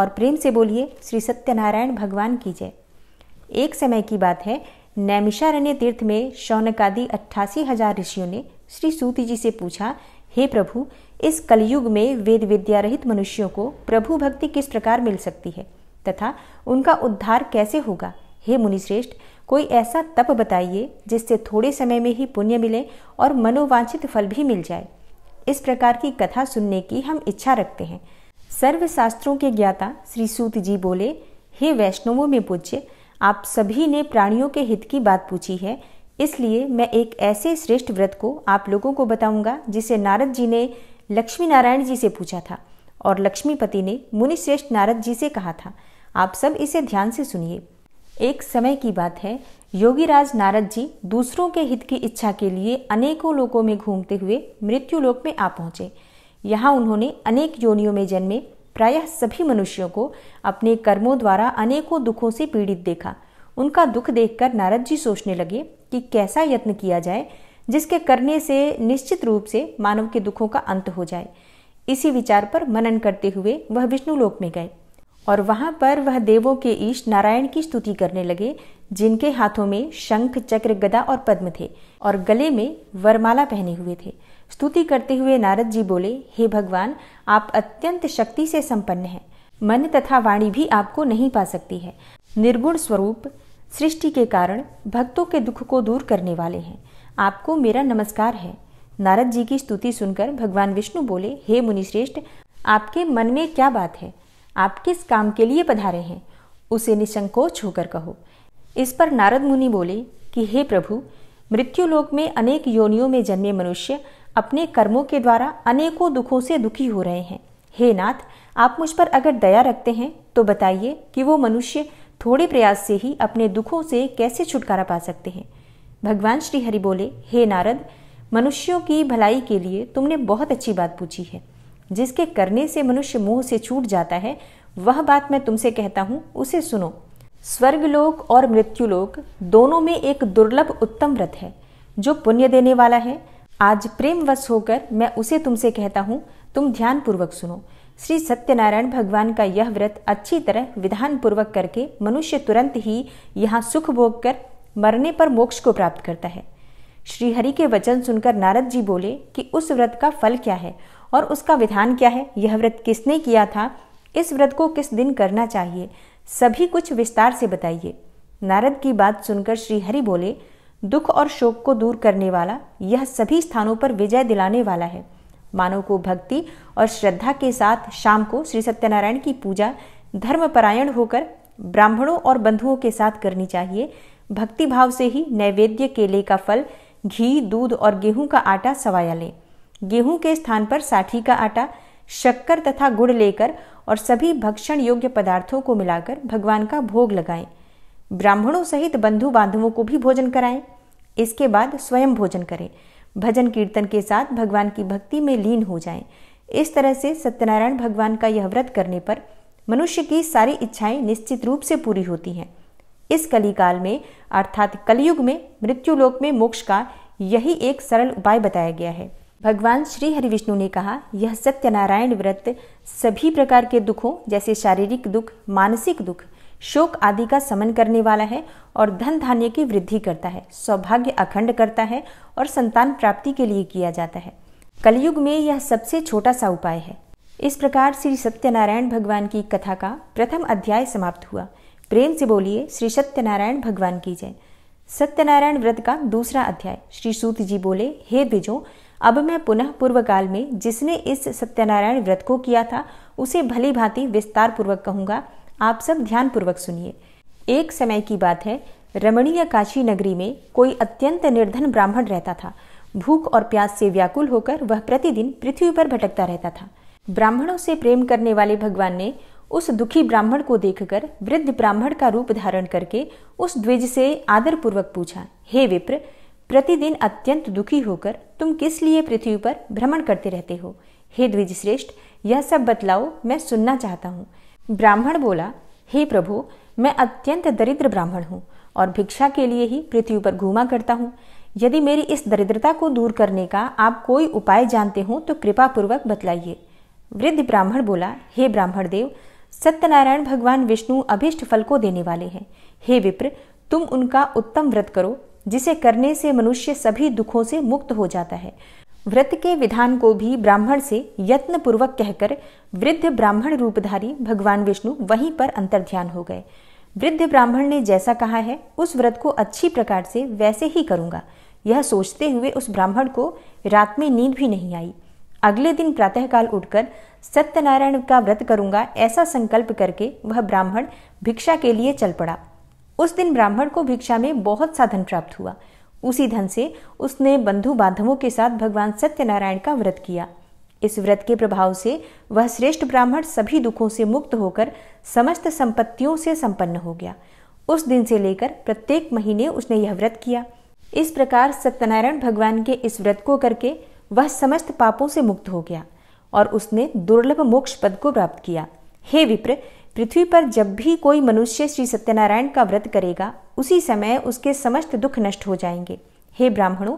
और प्रेम से बोलिए श्री सत्यनारायण भगवान की जय एक समय की बात है नैमिषारण्य तीर्थ में शौनकादि अट्ठासी हजार ऋषियों ने श्री सूति जी से पूछा हे प्रभु इस कलयुग में वेद विद्या रहित मनुष्यों को प्रभु भक्ति किस प्रकार मिल सकती है तथा उनका उद्धार कैसे होगा हे मुनिश्रेष्ठ कोई ऐसा तप बताइए जिससे थोड़े समय में ही पुण्य मिले और मनोवांछित फल भी मिल जाए इस प्रकार की कथा सुनने की हम इच्छा रखते हैं सर्वशास्त्रों के ज्ञाता श्री सूत जी बोले हे वैष्णवों में पूज्य आप सभी ने प्राणियों के हित की बात पूछी है इसलिए मैं एक ऐसे श्रेष्ठ व्रत को आप लोगों को बताऊंगा जिसे नारद जी ने लक्ष्मी नारायण जी से पूछा था और लक्ष्मीपति ने मुनिश्रेष्ठ नारद जी से कहा था आप सब इसे ध्यान से सुनिए एक समय की बात है योगीराज नारद जी दूसरों के हित की इच्छा के लिए अनेकों लोगों में घूमते हुए मृत्यु लोक में आ पहुंचे यहाँ उन्होंने अनेक योनियों में जन्मे प्रायः सभी मनुष्यों को अपने कर्मों द्वारा अनेकों दुखों से पीड़ित देखा उनका दुख देखकर नारद जी सोचने लगे कि कैसा यत्न किया जाए जिसके करने से निश्चित रूप से मानव के दुखों का अंत हो जाए इसी विचार पर मनन करते हुए वह विष्णु लोक में गए और वहाँ पर वह देवों के ईश नारायण की स्तुति करने लगे जिनके हाथों में शंख चक्र गदा और पद्म थे और गले में वरमाला पहने हुए थे स्तुति करते हुए नारद जी बोले हे भगवान आप अत्यंत शक्ति से संपन्न हैं मन तथा वाणी भी आपको नहीं पा सकती है निर्गुण स्वरूप सृष्टि के कारण भक्तों के दुख को दूर करने वाले हैं आपको मेरा नमस्कार है नारद जी की स्तुति सुनकर भगवान विष्णु बोले हे मुनिश्रेष्ठ आपके मन में क्या बात है आप किस काम के लिए पधारे हैं उसे निसंकोच होकर कहो इस पर नारद मुनि बोले कि हे प्रभु मृत्युलोक में अनेक योनियों में जन्मे मनुष्य अपने कर्मों के द्वारा अनेकों दुखों से दुखी हो रहे हैं हे नाथ आप मुझ पर अगर दया रखते हैं तो बताइए कि वो मनुष्य थोड़े प्रयास से ही अपने दुखों से कैसे छुटकारा पा सकते हैं भगवान श्री हरि बोले हे नारद मनुष्यों की भलाई के लिए तुमने बहुत अच्छी बात पूछी है जिसके करने से मनुष्य मोह से छूट जाता है वह बात मैं तुमसे कहता हूँ उसे सुनो स्वर्गलोक और मृत्युलोक दोनों में एक दुर्लभ उत्तम व्रत है जो पुण्य देने वाला है आज प्रेमवश होकर मैं उसे तुमसे कहता हूँ तुम ध्यान पूर्वक सुनो श्री सत्यनारायण भगवान का यह व्रत अच्छी तरह विधान पूर्वक करके मनुष्य तुरंत ही यहाँ सुख भोग कर मरने पर मोक्ष को प्राप्त करता है श्री हरि के वचन सुनकर नारद जी बोले कि उस व्रत का फल क्या है और उसका विधान क्या है यह व्रत किसने किया था इस व्रत को किस दिन करना चाहिए सभी कुछ विस्तार से बताइए नारद की बात सुनकर श्री हरि बोले दुख और शोक को दूर करने वाला यह सभी स्थानों पर विजय दिलाने वाला है मानव को भक्ति और श्रद्धा के साथ शाम को श्री सत्यनारायण की पूजा धर्मपरायण होकर ब्राह्मणों और बंधुओं के साथ करनी चाहिए भक्ति भाव से ही नैवेद्य केले का फल घी दूध और गेहूं का आटा सवाया लें गेहूं के स्थान पर साठी का आटा शक्कर तथा गुड़ लेकर और सभी भक्षण योग्य पदार्थों को मिलाकर भगवान का भोग लगाएं ब्राह्मणों सहित बंधु बांधवों को भी भोजन कराएं इसके बाद स्वयं भोजन करें भजन कीर्तन के साथ भगवान की भक्ति में लीन हो जाएं। इस तरह से सत्यनारायण भगवान का यह व्रत करने पर मनुष्य की सारी इच्छाएं निश्चित रूप से पूरी होती हैं इस कली काल में अर्थात कलयुग में मृत्यु लोक में मोक्ष का यही एक सरल उपाय बताया गया है भगवान श्री हरि विष्णु ने कहा यह सत्यनारायण व्रत सभी प्रकार के दुखों जैसे शारीरिक दुख मानसिक दुख शोक आदि का समन करने वाला है और धन धान्य की वृद्धि करता है सौभाग्य अखंड करता है और संतान प्राप्ति के लिए किया जाता है कलयुग में यह सबसे छोटा सा उपाय है इस प्रकार श्री सत्यनारायण भगवान की कथा का प्रथम अध्याय समाप्त हुआ प्रेम से बोलिए श्री सत्यनारायण भगवान की जय सत्यनारायण व्रत का दूसरा अध्याय श्री सूत जी बोले हे बिजो अब मैं पुनः पूर्व काल में जिसने इस सत्यनारायण व्रत को किया था उसे भली भांति विस्तार पूर्वक कहूंगा आप सब ध्यानपूर्वक सुनिए एक समय की बात है रमणीय काशी नगरी में कोई अत्यंत निर्धन ब्राह्मण रहता था भूख और प्यास से व्याकुल होकर वह प्रतिदिन पृथ्वी पर भटकता रहता था ब्राह्मणों से प्रेम करने वाले भगवान ने उस दुखी ब्राह्मण को देखकर वृद्ध ब्राह्मण का रूप धारण करके उस द्विज से आदरपूर्वक पूछा हे विप्र प्रतिदिन अत्यंत दुखी होकर तुम किस लिए पृथ्वी पर भ्रमण करते रहते हो हे द्विज श्रेष्ठ यह सब बतलाओ मैं सुनना चाहता हूँ ब्राह्मण बोला हे प्रभु मैं अत्यंत दरिद्र ब्राह्मण हूँ और भिक्षा के लिए ही पृथ्वी पर घूमा करता हूँ यदि मेरी इस दरिद्रता को दूर करने का आप कोई उपाय जानते हो तो कृपापूर्वक बतलाइए वृद्ध ब्राह्मण बोला हे ब्राह्मण देव सत्यनारायण भगवान विष्णु अभिष्ट फल को देने वाले हैं हे विप्र तुम उनका उत्तम व्रत करो जिसे करने से मनुष्य सभी दुखों से मुक्त हो जाता है व्रत के विधान को भी ब्राह्मण से यत्न पूर्वक कहकर वृद्ध ब्राह्मण रूपधारी भगवान विष्णु वहीं पर अंतर्ध्यान हो गए वृद्ध ब्राह्मण ने जैसा कहा है उस व्रत को अच्छी प्रकार से वैसे ही करूंगा यह सोचते हुए उस ब्राह्मण को रात में नींद भी नहीं आई अगले दिन प्रातःकाल उठकर सत्यनारायण का व्रत करूंगा ऐसा संकल्प करके वह ब्राह्मण भिक्षा के लिए चल पड़ा उस दिन ब्राह्मण को भिक्षा में बहुत साधन प्राप्त हुआ उसी धन से उसने बंधु बांधवों के साथ भगवान सत्यनारायण का व्रत किया इस व्रत के प्रभाव से वह श्रेष्ठ ब्राह्मण सभी दुखों से मुक्त होकर समस्त संपत्तियों से संपन्न हो गया उस दिन से लेकर प्रत्येक महीने उसने यह व्रत किया इस प्रकार सत्यनारायण भगवान के इस व्रत को करके वह समस्त पापों से मुक्त हो गया और उसने दुर्लभ मोक्ष पद को प्राप्त किया हे विप्र पृथ्वी पर जब भी कोई मनुष्य श्री सत्यनारायण का व्रत करेगा उसी समय उसके समस्त दुख नष्ट हो जाएंगे हे ब्राह्मणों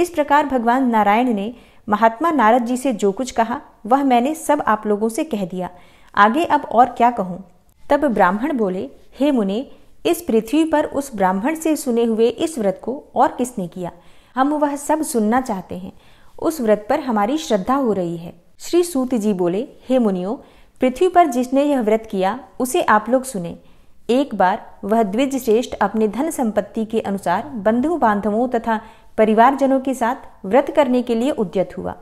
इस प्रकार भगवान नारायण ने महात्मा नारद जी से जो कुछ कहा वह मैंने सब आप लोगों से कह दिया आगे अब और क्या कहूँ तब ब्राह्मण बोले हे मुने इस पृथ्वी पर उस ब्राह्मण से सुने हुए इस व्रत को और किसने किया हम वह सब सुनना चाहते हैं उस व्रत पर हमारी श्रद्धा हो रही है श्री सूत जी बोले हे मुनियो पृथ्वी पर जिसने यह व्रत किया उसे आप लोग सुने एक बार वह द्विज श्रेष्ठ अपने धन संपत्ति के अनुसार बंधु बांधवों तथा परिवारजनों के साथ व्रत करने के लिए उद्यत हुआ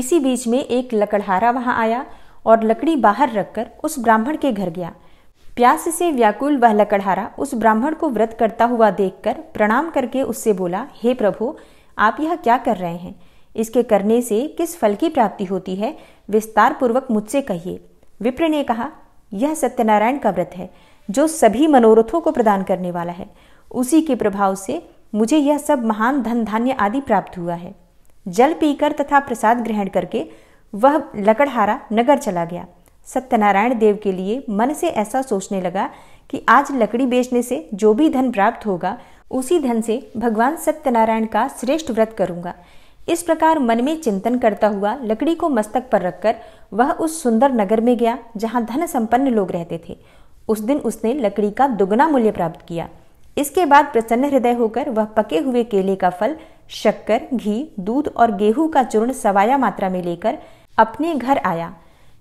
इसी बीच में एक लकड़हारा वहां आया और लकड़ी बाहर रखकर उस ब्राह्मण के घर गया प्यास से व्याकुल वह लकड़हारा उस ब्राह्मण को व्रत करता हुआ देखकर प्रणाम करके उससे बोला हे प्रभु आप यह क्या कर रहे हैं इसके करने से किस फल की प्राप्ति होती है विस्तार पूर्वक मुझसे कहिए विप्र ने कहा यह सत्यनारायण का व्रत है जो सभी मनोरथों को प्रदान करने वाला है उसी के प्रभाव से मुझे यह सब महान धन धान्य आदि प्राप्त हुआ है जल पीकर तथा प्रसाद ग्रहण करके वह लकड़हारा नगर चला गया सत्यनारायण देव के लिए मन से ऐसा सोचने लगा कि आज लकड़ी बेचने से जो भी धन प्राप्त होगा उसी धन से भगवान सत्यनारायण का श्रेष्ठ व्रत करूंगा इस प्रकार मन में चिंतन करता हुआ लकड़ी को मस्तक पर रखकर वह उस सुंदर नगर में गया जहाँ धन संपन्न लोग रहते थे उस दिन उसने लकड़ी का दुगना मूल्य प्राप्त किया इसके बाद प्रसन्न हृदय होकर वह पके हुए केले का फल शक्कर घी दूध और गेहूं का चूर्ण सवाया मात्रा में लेकर अपने घर आया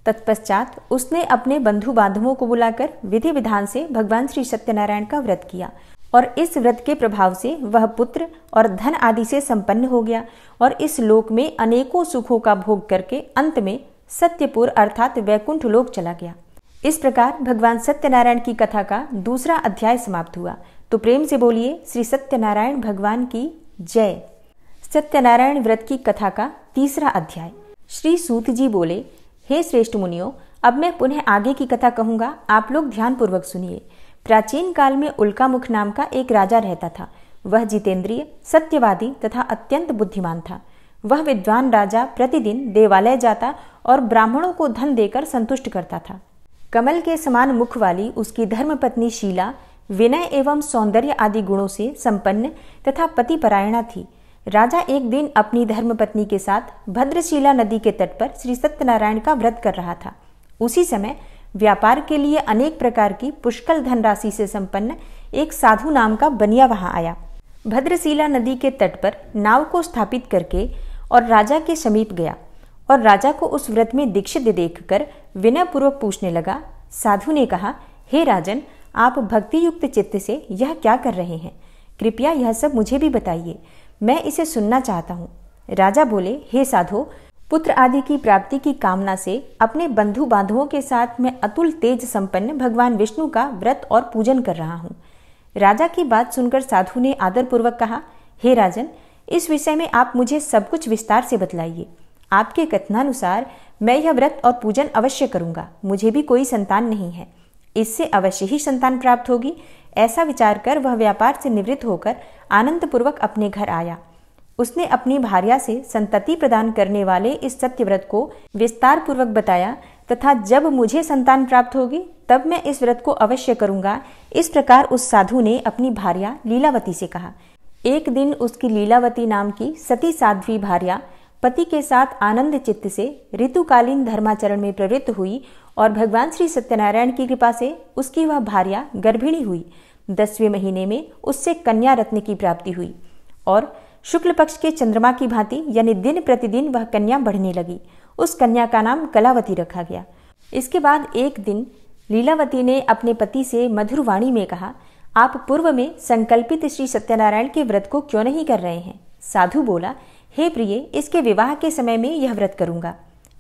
तत्पश्चात उसने अपने बंधु बांधवों को बुलाकर विधि विधान से भगवान श्री सत्यनारायण का व्रत किया और इस व्रत के प्रभाव से वह पुत्र और धन आदि से संपन्न हो गया और इस लोक में अनेकों सुखों का भोग करके अंत में सत्यपुर अर्थात वैकुंठ लोक चला गया इस प्रकार भगवान सत्यनारायण की कथा का दूसरा अध्याय समाप्त हुआ तो प्रेम से बोलिए श्री सत्यनारायण भगवान की जय सत्यनारायण व्रत की कथा का तीसरा अध्याय श्री सूत जी बोले हे श्रेष्ठ मुनियो अब मैं पुनः आगे की कथा कहूंगा आप लोग ध्यान पूर्वक सुनिए प्राचीन काल में उल्कामुख नाम का एक राजा रहता था वह जितेंद्रिय सत्यवादी तथा अत्यंत बुद्धिमान था वह विद्वान राजा प्रतिदिन देवालय जाता और ब्राह्मणों को धन देकर संतुष्ट करता था कमल के समान मुख वाली उसकी धर्मपत्नी शीला विनय एवं सौंदर्य आदि गुणों से संपन्न तथा पति परायणा थी राजा एक दिन अपनी धर्मपत्नी के साथ भद्रशीला नदी के तट पर श्री सत्यनारायण का व्रत कर रहा था उसी समय व्यापार के लिए अनेक प्रकार की पुष्कल धनराशि से संपन्न एक साधु नाम का बनिया वहां आया भद्रशिला नदी के तट पर नाव को स्थापित करके और राजा के समीप गया और राजा को उस व्रत में दीक्षित देख कर विनयपूर्वक पूछने लगा साधु ने कहा हे राजन आप भक्ति युक्त चित्त से यह क्या कर रहे हैं कृपया यह सब मुझे भी बताइए मैं इसे सुनना चाहता हूँ राजा बोले हे साधो पुत्र आदि की प्राप्ति की कामना से अपने बंधु बांधवों के साथ मैं अतुल तेज संपन्न भगवान विष्णु का व्रत और पूजन कर रहा हूँ राजा की बात सुनकर साधु ने आदरपूर्वक कहा हे राजन इस विषय में आप मुझे सब कुछ विस्तार से बतलाइए आपके कथनानुसार मैं यह व्रत और पूजन अवश्य करूंगा मुझे भी कोई संतान नहीं है इससे अवश्य ही संतान प्राप्त होगी ऐसा विचार कर वह व्यापार से निवृत्त होकर आनंदपूर्वक अपने घर आया उसने अपनी भार्या से संतति प्रदान करने वाले इस सत्यव्रत को विस्तार पूर्वक बताया तथा जब मुझे संतान प्राप्त होगी तब मैं इस व्रत को अवश्य करूंगा इस प्रकार उस साधु ने अपनी भार्या लीलावती से कहा एक दिन उसकी लीलावती नाम की सती साध्वी भार्या पति के साथ आनंद चित्त से ऋतुकालीन धर्माचरण में प्रवृत्त हुई और भगवान श्री सत्यनारायण की कृपा से उसकी वह भार्या गर्भिणी हुई दसवें महीने में उससे कन्या रत्न की प्राप्ति हुई और शुक्ल पक्ष के चंद्रमा की भांति यानी दिन प्रतिदिन वह कन्या बढ़ने लगी उस कन्या का नाम कलावती रखा गया इसके बाद एक दिन लीलावती ने अपने पति से मधुर वाणी में कहा आप पूर्व में संकल्पित श्री सत्यनारायण के व्रत को क्यों नहीं कर रहे हैं साधु बोला हे प्रिय इसके विवाह के समय में यह व्रत करूंगा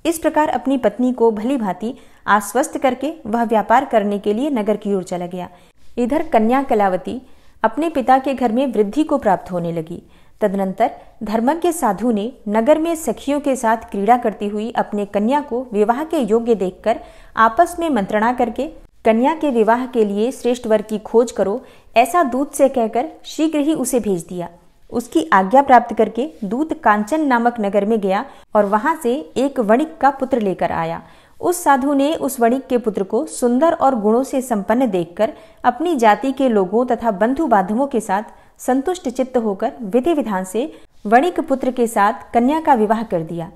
इस प्रकार अपनी पत्नी को भली भांति आश्वस्त करके वह व्यापार करने के लिए नगर की ओर चला गया इधर कन्या कलावती अपने पिता के घर में वृद्धि को प्राप्त होने लगी तदनंतर धर्मज्ञ साधु ने नगर में सखियों के साथ क्रीड़ा करती हुई अपने कन्या को विवाह के योग्य देखकर आपस में मंत्रणा करके कन्या के विवाह के लिए श्रेष्ठ वर की खोज करो ऐसा दूत से कहकर शीघ्र ही उसे भेज दिया उसकी आज्ञा प्राप्त करके दूत कांचन नामक नगर में गया और वहां से एक वणिक का पुत्र लेकर आया उस साधु ने उस वणिक के पुत्र को सुंदर और गुणों से संपन्न देखकर अपनी जाति के लोगों तथा बंधु बांधवों के साथ संतुष्ट चित्त होकर विधि विधान से वणिक पुत्र के साथ कन्या का विवाह कर दिया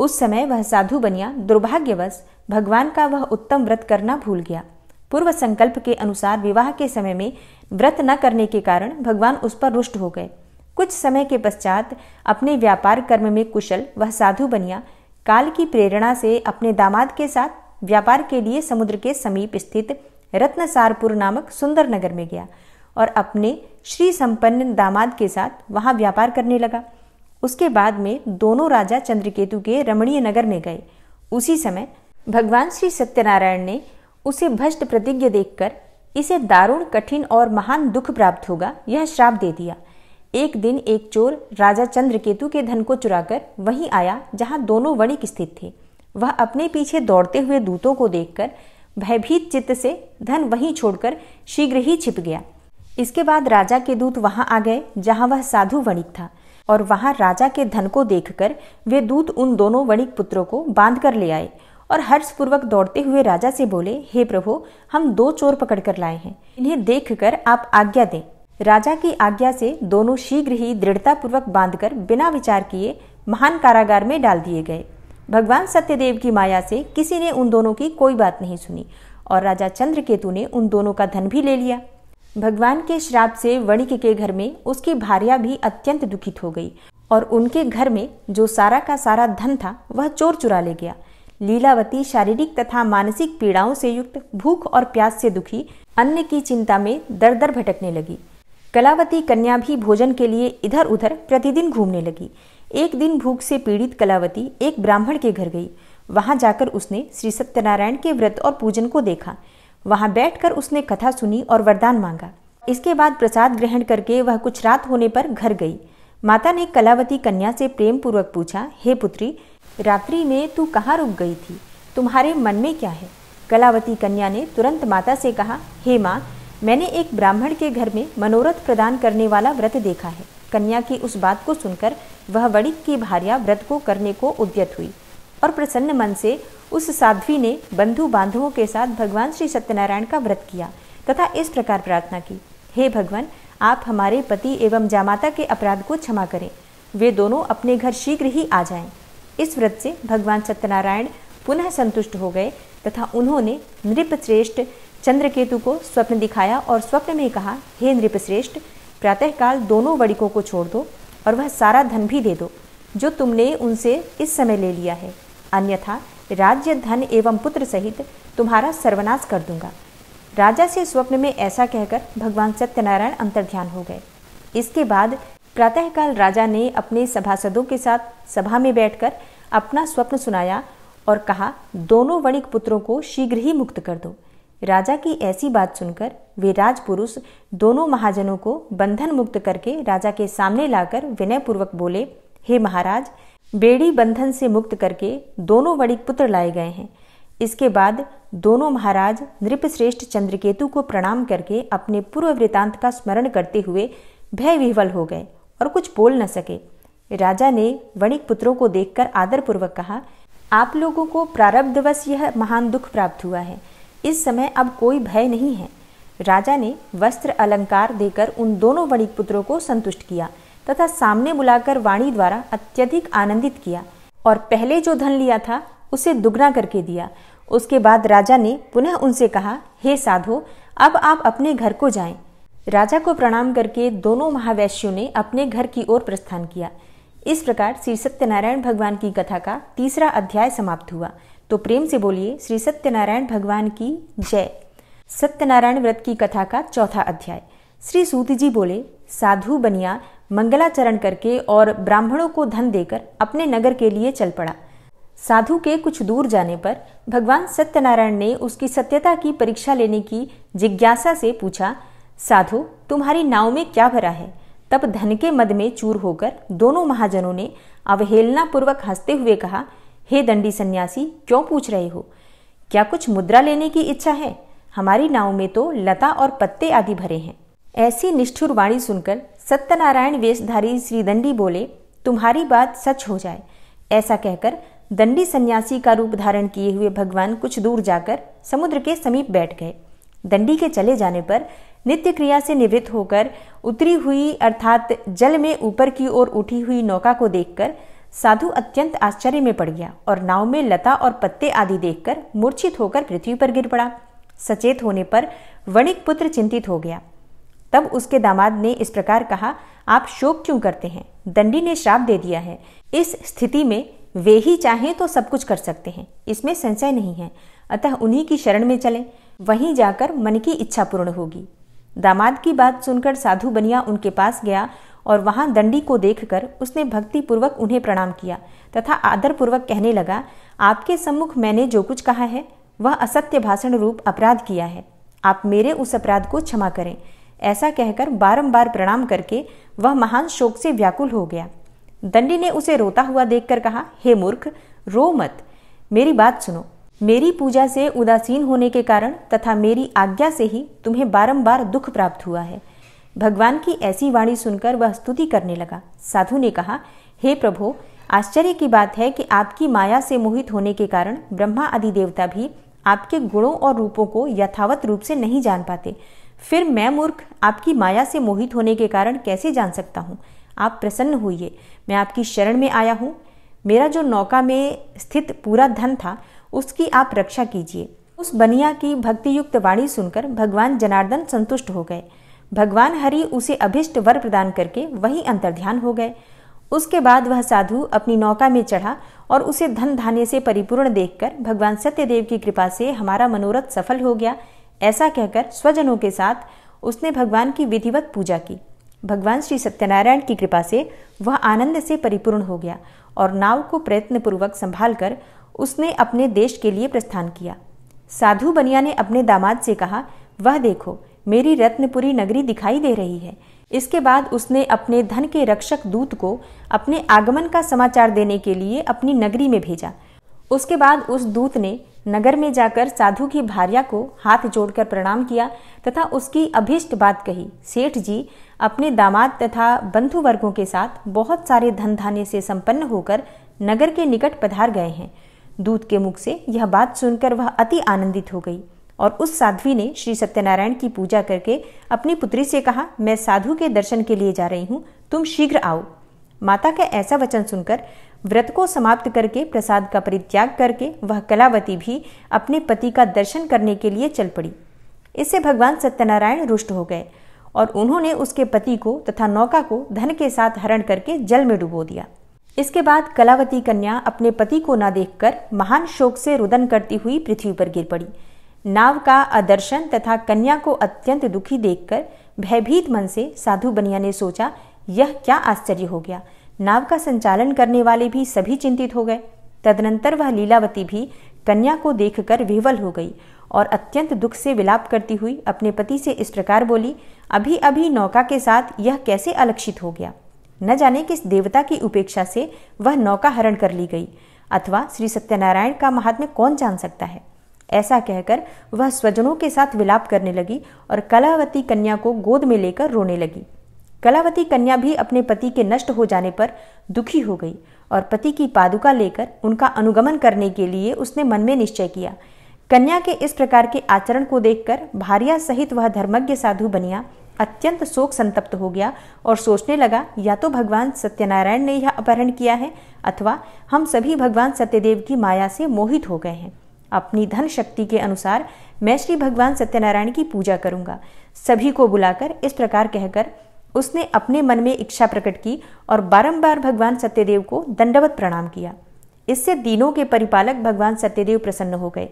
उस समय वह साधु बनिया दुर्भाग्यवश भगवान का वह उत्तम व्रत करना भूल गया पूर्व संकल्प के अनुसार विवाह के समय में व्रत न करने के कारण भगवान उस पर रुष्ट हो गए कुछ समय के पश्चात अपने व्यापार कर्म में कुशल वह साधु बनिया काल की प्रेरणा से अपने दामाद के साथ व्यापार के लिए समुद्र के समीप स्थित रत्नसारपुर नामक सुंदर नगर में गया और अपने श्री संपन्न दामाद के साथ वहाँ व्यापार करने लगा उसके बाद में दोनों राजा चंद्रकेतु के रमणीय नगर में गए उसी समय भगवान श्री सत्यनारायण ने उसे भ्रष्ट प्रतिज्ञ देखकर इसे दारुण कठिन और महान दुख प्राप्त होगा यह श्राप दे दिया एक दिन एक चोर राजा चंद्रकेतु के धन को चुराकर वहीं आया जहां दोनों वणिक स्थित थे वह अपने पीछे दौड़ते हुए दूतों को देखकर भयभीत चित्त से धन वहीं छोड़कर शीघ्र ही छिप गया इसके बाद राजा के दूत वहां आ गए जहां वह साधु वणिक था और वहां राजा के धन को देखकर वे दूत उन दोनों वणिक पुत्रों को बांध कर ले आए और हर्षपूर्वक दौड़ते हुए राजा से बोले हे प्रभु हम दो चोर पकड़ कर लाए हैं इन्हें कर आप आज्ञा दें राजा की आज्ञा से दोनों शीघ्र ही दृढ़ता बांध बांधकर बिना विचार किए महान कारागार में डाल दिए गए भगवान सत्यदेव की माया से किसी ने उन दोनों की कोई बात नहीं सुनी और राजा चंद्रकेतु ने उन दोनों का धन भी ले लिया भगवान के श्राप से वणिक के घर में उसकी भारिया भी अत्यंत दुखित हो गई और उनके घर में जो सारा का सारा धन था वह चोर चुरा ले गया लीलावती शारीरिक तथा मानसिक पीड़ाओं से युक्त भूख और प्यास से दुखी अन्य की चिंता में दर दर भटकने लगी कलावती कन्या भी भोजन के लिए इधर उधर प्रतिदिन घूमने लगी एक दिन भूख से पीड़ित कलावती एक ब्राह्मण के घर गई वहां जाकर उसने श्री सत्यनारायण के व्रत और पूजन को देखा वहां बैठकर उसने कथा सुनी और वरदान मांगा इसके बाद प्रसाद ग्रहण करके वह कुछ रात होने पर घर गई माता ने कलावती कन्या से प्रेम पूर्वक पूछा हे पुत्री रात्रि में तू कहाँ रुक गई थी तुम्हारे मन में क्या है कलावती कन्या ने तुरंत माता से कहा हे माँ मैंने एक ब्राह्मण के घर में मनोरथ प्रदान करने वाला व्रत देखा है कन्या की उस बात को सुनकर वह वणिक की भार्या व्रत को करने को उद्यत हुई और प्रसन्न मन से उस साध्वी ने बंधु बांधवों के साथ भगवान श्री सत्यनारायण का व्रत किया तथा इस प्रकार प्रार्थना की हे भगवान आप हमारे पति एवं जामाता के अपराध को क्षमा करें वे दोनों अपने घर शीघ्र ही आ जाएं। इस व्रत से भगवान सत्यनारायण पुनः संतुष्ट हो गए तथा उन्होंने नृपश्रेष्ठ चंद्रकेतु को स्वप्न दिखाया और स्वप्न में कहा हे नृपश्रेष्ठ प्रातःकाल दोनों वड़िकों को छोड़ दो और वह सारा धन भी दे दो जो तुमने उनसे इस समय ले लिया है अन्यथा राज्य धन एवं पुत्र सहित तुम्हारा सर्वनाश कर दूंगा राजा से स्वप्न में ऐसा कहकर भगवान सत्यनारायण अंतर्ध्यान हो गए इसके बाद प्रातःकाल राजा ने अपने सभासदों के साथ सभा में बैठकर अपना स्वप्न सुनाया और कहा दोनों वणिक पुत्रों को शीघ्र ही मुक्त कर दो राजा की ऐसी बात सुनकर वे राजपुरुष दोनों महाजनों को बंधन मुक्त करके राजा के सामने लाकर विनयपूर्वक बोले हे महाराज बेड़ी बंधन से मुक्त करके दोनों वणिक पुत्र लाए गए हैं इसके बाद दोनों महाराज नृपश्रेष्ठ चंद्रकेतु को प्रणाम करके अपने पूर्व वृतांत का स्मरण करते हुए भय विह्वल हो गए और कुछ बोल न सके राजा ने वणिक पुत्रों को देखकर आदरपूर्वक कहा आप लोगों को प्रारब्धवश यह महान दुख प्राप्त हुआ है इस समय अब कोई भय नहीं है राजा ने वस्त्र अलंकार देकर उन दोनों वणिक पुत्रों को संतुष्ट किया तथा सामने बुलाकर वाणी द्वारा अत्यधिक आनंदित किया और पहले जो धन लिया था उसे दुगना करके दिया उसके बाद राजा ने पुनः उनसे कहा हे साधो अब आप अपने घर को जाएं। राजा को प्रणाम करके दोनों महावैश्यों ने अपने घर की ओर प्रस्थान किया इस प्रकार श्री सत्यनारायण भगवान की कथा का तीसरा अध्याय समाप्त हुआ तो प्रेम से बोलिए श्री सत्यनारायण भगवान की जय सत्यनारायण व्रत की कथा का चौथा अध्याय श्री सूत जी बोले साधु बनिया मंगलाचरण करके और ब्राह्मणों को धन देकर अपने नगर के लिए चल पड़ा साधु के कुछ दूर जाने पर भगवान सत्यनारायण ने उसकी सत्यता की परीक्षा लेने की जिज्ञासा से पूछा साधु तुम्हारी नाव में क्या भरा है तब धन के मद में चूर होकर दोनों महाजनों ने अवहेलना पूर्वक हंसते हुए कहा हे दंडी सन्यासी क्यों पूछ रहे हो क्या कुछ मुद्रा लेने की इच्छा है हमारी नाव में तो लता और पत्ते आदि भरे हैं ऐसी निष्ठुर वाणी सुनकर सत्यनारायण वेशधारी श्री दंडी बोले तुम्हारी बात सच हो जाए ऐसा कहकर दंडी सन्यासी का रूप धारण किए हुए भगवान कुछ दूर जाकर समुद्र के समीप बैठ गए दंडी के चले जाने पर नित्य क्रिया से निवृत्त होकर उतरी हुई अर्थात जल में ऊपर की ओर उठी हुई नौका को देखकर साधु अत्यंत आश्चर्य में पड़ गया और नाव में लता और पत्ते आदि देखकर मूर्छित होकर पृथ्वी पर गिर पड़ा सचेत होने पर वणिक पुत्र चिंतित हो गया तब उसके दामाद ने इस प्रकार कहा आप शोक क्यों करते हैं दंडी ने श्राप दे दिया है इस स्थिति में वे ही चाहें तो सब कुछ कर सकते हैं इसमें संशय नहीं है अतः उन्हीं की शरण में चलें वहीं जाकर मन की इच्छा पूर्ण होगी दामाद की बात सुनकर साधु बनिया उनके पास गया और वहां दंडी को देखकर उसने भक्ति पूर्वक उन्हें प्रणाम किया तथा आदर पूर्वक कहने लगा आपके सम्मुख मैंने जो कुछ कहा है वह असत्य भाषण रूप अपराध किया है आप मेरे उस अपराध को क्षमा करें ऐसा कहकर बारंबार प्रणाम करके वह महान शोक से व्याकुल हो गया दंडी ने उसे रोता हुआ देखकर कहा हे मूर्ख रो मत मेरी बात सुनो मेरी पूजा से उदासीन होने के कारण तथा मेरी आज्ञा से ही तुम्हें बारंबार दुख प्राप्त हुआ है भगवान की ऐसी वाणी सुनकर वह स्तुति करने लगा साधु ने कहा हे प्रभु आश्चर्य की बात है कि आपकी माया से मोहित होने के कारण ब्रह्मा आदि देवता भी आपके गुणों और रूपों को यथावत रूप से नहीं जान पाते फिर मैं मूर्ख आपकी माया से मोहित होने के कारण कैसे जान सकता हूँ आप प्रसन्न होइए मैं आपकी शरण में आया हूँ मेरा जो नौका में स्थित पूरा धन था उसकी आप रक्षा कीजिए उस बनिया की भक्तियुक्त वाणी सुनकर भगवान जनार्दन संतुष्ट हो गए भगवान हरि उसे अभिष्ट वर प्रदान करके वही अंतर्ध्यान हो गए उसके बाद वह साधु अपनी नौका में चढ़ा और उसे धन धान्य से परिपूर्ण देखकर भगवान सत्यदेव की कृपा से हमारा मनोरथ सफल हो गया ऐसा कहकर स्वजनों के साथ उसने भगवान की विधिवत पूजा की भगवान श्री सत्यनारायण की कृपा से वह आनंद से परिपूर्ण हो गया और नाव को प्रयत्न पूर्वक संभाल कर उसने अपने देश के लिए प्रस्थान किया साधु बनिया ने अपने दामाद से कहा वह देखो मेरी रत्नपुरी नगरी दिखाई दे रही है इसके बाद उसने अपने धन के रक्षक दूत को अपने आगमन का समाचार देने के लिए अपनी नगरी में भेजा उसके बाद उस दूत ने नगर में जाकर साधु की भार्या को हाथ जोड़कर प्रणाम किया तथा उसकी अभिष्ट बात कही सेठ जी अपने दामाद तथा बंधु वर्गों के साथ बहुत सारे धन धान्य से संपन्न होकर नगर के निकट पधार गए हैं दूत के मुख से यह बात सुनकर वह अति आनंदित हो गई और उस साध्वी ने श्री सत्यनारायण की पूजा करके अपनी पुत्री से कहा मैं साधु के दर्शन के लिए जा रही हूँ तुम शीघ्र आओ माता का ऐसा वचन सुनकर व्रत को समाप्त करके प्रसाद का परित्याग करके वह कलावती भी अपने पति का दर्शन करने के लिए चल पड़ी इससे भगवान सत्यनारायण रुष्ट हो गए और उन्होंने उसके पति को तथा नौका को धन के साथ हरण करके जल में डुबो दिया इसके बाद कलावती कन्या अपने पति को ना देखकर महान शोक से रुदन करती हुई पृथ्वी पर गिर पड़ी नाव का आदर्शन तथा कन्या को अत्यंत दुखी देखकर भयभीत मन से साधु बनिया ने सोचा यह क्या आश्चर्य हो गया नाव का संचालन करने वाले भी सभी चिंतित हो गए तदनंतर वह लीलावती भी कन्या को देखकर विवल हो गई और अत्यंत दुख से विलाप करती हुई अपने पति से इस प्रकार बोली अभी अभी नौका के साथ यह कैसे अलक्षित हो गया न जाने किस देवता की उपेक्षा से वह नौका हरण कर ली गई अथवा श्री सत्यनारायण का महात्म्य कौन जान सकता है ऐसा कहकर वह स्वजनों के साथ विलाप करने लगी और कलावती कन्या को गोद में लेकर रोने लगी कलावती कन्या भी अपने पति के नष्ट हो जाने पर दुखी हो गई और पति की पादुका लेकर उनका अनुगमन करने के लिए उसने मन में निश्चय किया कन्या के इस प्रकार के आचरण को देखकर भारिया सहित वह धर्मज्ञ साधु बनिया अत्यंत शोक संतप्त हो गया और सोचने लगा या तो भगवान सत्यनारायण ने यह अपहरण किया है अथवा हम सभी भगवान सत्यदेव की माया से मोहित हो गए हैं अपनी धन शक्ति के अनुसार मैं श्री भगवान सत्यनारायण की पूजा करूंगा सभी को बुलाकर इस प्रकार कहकर उसने अपने मन में इच्छा प्रकट की और बारंबार भगवान सत्यदेव को दंडवत प्रणाम किया इससे दीनों के परिपालक भगवान सत्यदेव प्रसन्न हो गए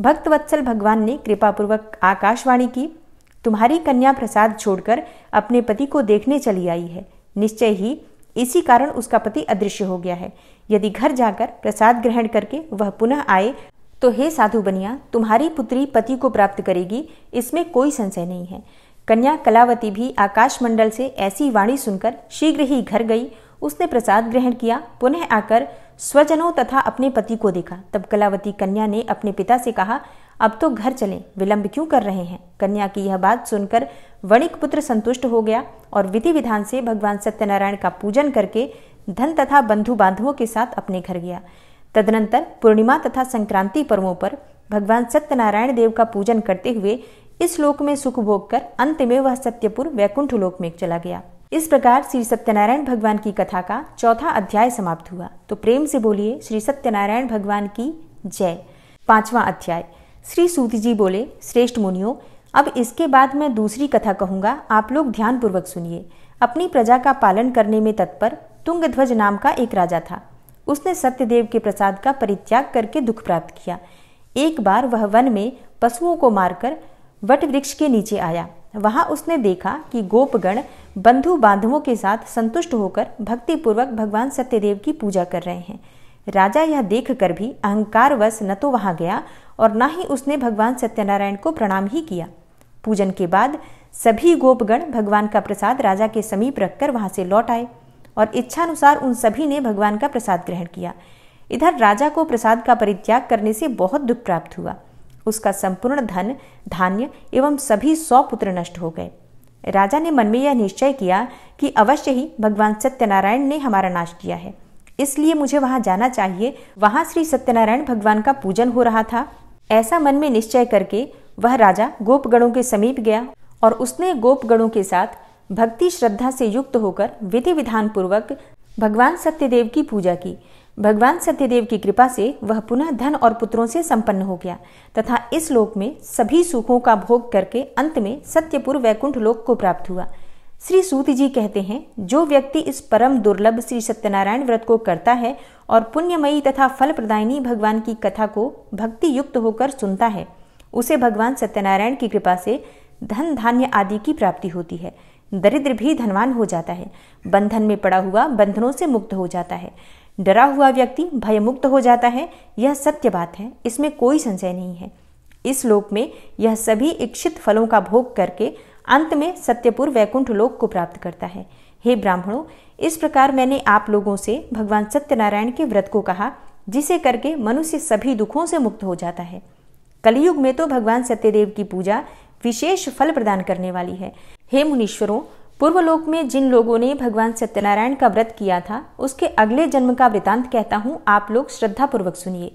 वत्सल भगवान ने कृपापूर्वक आकाशवाणी की तुम्हारी कन्या प्रसाद छोड़कर अपने पति को देखने चली आई है निश्चय ही इसी कारण उसका पति अदृश्य हो गया है यदि घर जाकर प्रसाद ग्रहण करके वह पुनः आए तो हे साधु बनिया तुम्हारी पुत्री पति को प्राप्त करेगी इसमें कोई संशय नहीं है कन्या कलावती भी आकाशमंडल से ऐसी वाणी सुनकर शीघ्र ही घर गई उसने प्रसाद ग्रहण किया पुनः आकर स्वजनों तथा अपने पति को देखा तब कलावती कन्या ने अपने पिता से कहा अब तो घर चलें विलंब क्यों कर रहे हैं कन्या की यह बात सुनकर वणिक पुत्र संतुष्ट हो गया और विधि विधान से भगवान सत्यनारायण का पूजन करके धन तथा बंधु बांधवों के साथ अपने घर गया तदनंतर पूर्णिमा तथा संक्रांति पर्वों पर भगवान सत्यनारायण देव का पूजन करते हुए इस लोक में सुख भोग कर अंत में वह सत्यपुर वैकुंठ लोक में चला गया इस प्रकार श्री सत्यनारायण भगवान की कथा का चौथा अध्याय समाप्त हुआ तो प्रेम से बोलिए श्री सत्यनारायण भगवान की जय पांचवा अध्याय श्री सूत जी बोले श्रेष्ठ मुनियो अब इसके बाद मैं दूसरी कथा कहूंगा आप लोग ध्यान पूर्वक सुनिए अपनी प्रजा का पालन करने में तत्पर तुंग ध्वज नाम का एक राजा था उसने सत्यदेव के प्रसाद का परित्याग करके दुख प्राप्त किया एक बार वह वन में पशुओं को मारकर वट वृक्ष के नीचे आया वहां उसने देखा कि गोपगण बंधु बांधवों के साथ संतुष्ट होकर भक्तिपूर्वक भगवान सत्यदेव की पूजा कर रहे हैं राजा यह देख कर भी अहंकारवश न तो वहां गया और न ही उसने भगवान सत्यनारायण को प्रणाम ही किया पूजन के बाद सभी गोपगण भगवान का प्रसाद राजा के समीप रखकर वहां से लौट आए और इच्छानुसार उन सभी ने भगवान का प्रसाद ग्रहण किया इधर राजा को प्रसाद का परित्याग करने से बहुत दुख प्राप्त हुआ उसका संपूर्ण धन धान्य एवं सभी सौ पुत्र नष्ट हो गए राजा ने मन में यह निश्चय किया कि अवश्य ही भगवान सत्यनारायण ने हमारा नाश किया है इसलिए मुझे वहाँ जाना चाहिए वहां श्री सत्यनारायण भगवान का पूजन हो रहा था ऐसा मन में निश्चय करके वह राजा गोपगणों के समीप गया और उसने गोपगणों के साथ भक्ति श्रद्धा से युक्त होकर विधि विधान पूर्वक भगवान सत्यदेव की पूजा की भगवान सत्यदेव की कृपा से वह पुनः धन और पुत्रों से संपन्न हो गया तथा इस लोक में सभी सुखों का भोग करके अंत में सत्यपुर वैकुंठ लोक को प्राप्त हुआ श्री सूत जी कहते हैं जो व्यक्ति इस परम दुर्लभ श्री सत्यनारायण व्रत को करता है और पुण्यमयी तथा फल प्रदायनी भगवान की कथा को भक्ति युक्त होकर सुनता है उसे भगवान सत्यनारायण की कृपा से धन धान्य आदि की प्राप्ति होती है दरिद्र भी धनवान हो जाता है बंधन में पड़ा हुआ बंधनों से मुक्त हो जाता है डरा हुआ व्यक्ति भयमुक्त हो जाता है यह सत्य बात है इसमें कोई संशय नहीं है इस लोक में यह सभी इच्छित फलों का भोग करके अंत में सत्यपुर वैकुंठ लोक को प्राप्त करता है हे ब्राह्मणों इस प्रकार मैंने आप लोगों से भगवान सत्यनारायण के व्रत को कहा जिसे करके मनुष्य सभी दुखों से मुक्त हो जाता है कलयुग में तो भगवान सत्यदेव की पूजा विशेष फल प्रदान करने वाली है हे मुनीश्वरों पूर्व लोक में जिन लोगों ने भगवान सत्यनारायण का व्रत किया था उसके अगले जन्म का वृतांत कहता हूँ आप लोग श्रद्धापूर्वक सुनिए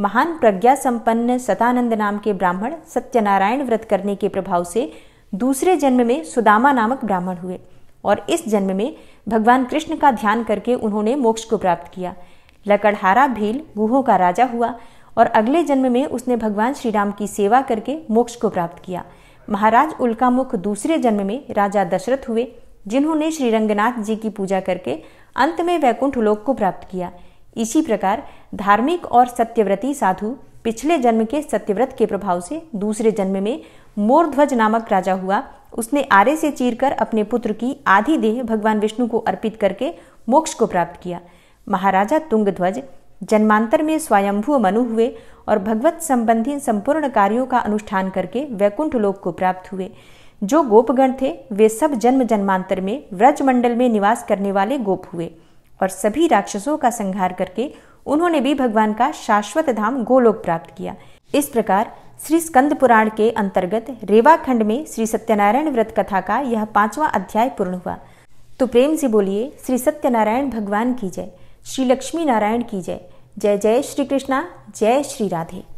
महान प्रज्ञा संपन्न सतानंद नाम के ब्राह्मण सत्यनारायण व्रत करने के प्रभाव से दूसरे जन्म में सुदामा नामक ब्राह्मण हुए और इस जन्म में भगवान कृष्ण का ध्यान करके उन्होंने मोक्ष को प्राप्त किया लकड़हारा भील गुहों का राजा हुआ और अगले जन्म में उसने भगवान श्री राम की सेवा करके मोक्ष को प्राप्त किया महाराज उल्कामुख दूसरे जन्म में राजा दशरथ हुए जिन्होंने श्री रंगनाथ जी की पूजा करके अंत में वैकुंठ लोक को प्राप्त किया इसी प्रकार धार्मिक और सत्यव्रती साधु पिछले जन्म के सत्यव्रत के प्रभाव से दूसरे जन्म में मोरध्वज नामक राजा हुआ उसने आरे से चीरकर अपने पुत्र की आधी देह भगवान विष्णु को अर्पित करके मोक्ष को प्राप्त किया महाराजा तुंगध्वज जन्मांतर में स्वयंभू मनु हुए और भगवत संबंधी संपूर्ण कार्यों का अनुष्ठान करके वैकुंठ लोक को प्राप्त हुए जो गोपगण थे वे सब जन्म जन्मांतर में मंडल में निवास करने वाले गोप हुए और सभी राक्षसों का संहार करके उन्होंने भी भगवान का शाश्वत धाम गोलोक प्राप्त किया इस प्रकार श्री स्कंद पुराण के अंतर्गत रेवाखंड में श्री सत्यनारायण व्रत कथा का यह पांचवा अध्याय पूर्ण हुआ तो प्रेम से बोलिए श्री सत्यनारायण भगवान की जय श्री लक्ष्मी नारायण की जय जय जय श्री कृष्णा जय श्री राधे